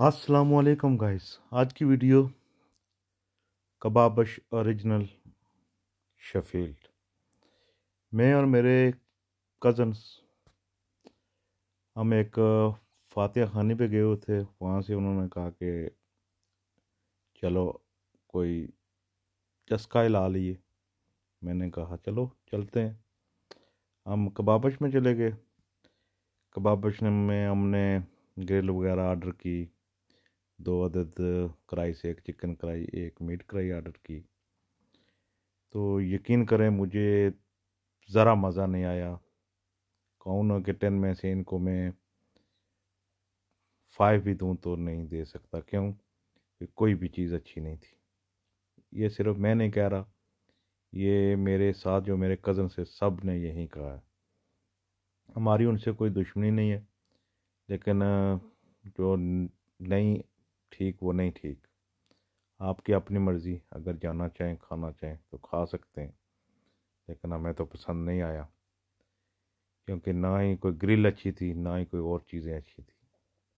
वालेकुम गाइस आज की वीडियो कबाबश ओरिजिनल शफील्ड मैं और मेरे कज़न्स हम एक फातिहा खानी पे गए हुए थे वहाँ से उन्होंने कहा कि चलो कोई चस्का ला लिए मैंने कहा चलो चलते हैं हम कबाबश में चले गए कबाबश में हमने ग्रिल वगैरह ऑर्डर की दो अदद कढ़ाई से एक चिकन कढ़ाई एक मीट कढ़ाई ऑर्डर की तो यकीन करें मुझे ज़रा मज़ा नहीं आया कौन कि टेन में से इनको मैं फाइव भी दूँ तो नहीं दे सकता क्यों कि कोई भी चीज़ अच्छी नहीं थी ये सिर्फ मैं नहीं कह रहा ये मेरे साथ जो मेरे कज़न से सब ने यही कहा है हमारी उनसे कोई दुश्मनी नहीं है लेकिन जो नई ठीक वो नहीं ठीक आपकी अपनी मर्ज़ी अगर जाना चाहें खाना चाहें तो खा सकते हैं लेकिन हमें तो पसंद नहीं आया क्योंकि ना ही कोई ग्रिल अच्छी थी ना ही कोई और चीज़ें अच्छी थी